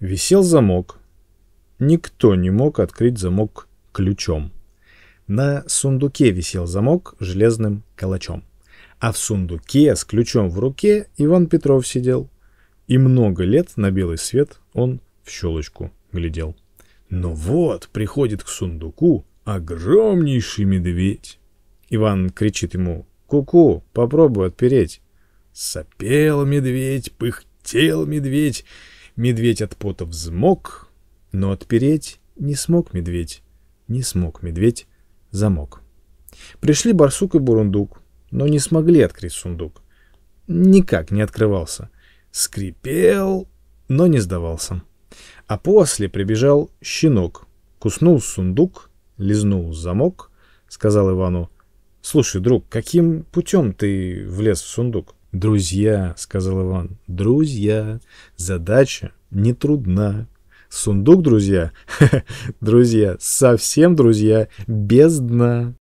Висел замок. Никто не мог открыть замок ключом. На сундуке висел замок железным калачом. А в сундуке с ключом в руке Иван Петров сидел. И много лет на белый свет он в щелочку глядел. Но «Ну вот приходит к сундуку огромнейший медведь. Иван кричит ему «Ку-ку, попробуй отпереть». Сопел медведь, пыхтел медведь Медведь от пота взмок, но отпереть не смог медведь, не смог медведь замок. Пришли барсук и бурундук, но не смогли открыть сундук. Никак не открывался. Скрипел, но не сдавался. А после прибежал щенок, куснул сундук, лизнул замок, сказал Ивану, «Слушай, друг, каким путем ты влез в сундук?» «Друзья», — сказал Иван, — «друзья, задача не трудна. Сундук, друзья, друзья, совсем друзья, без дна».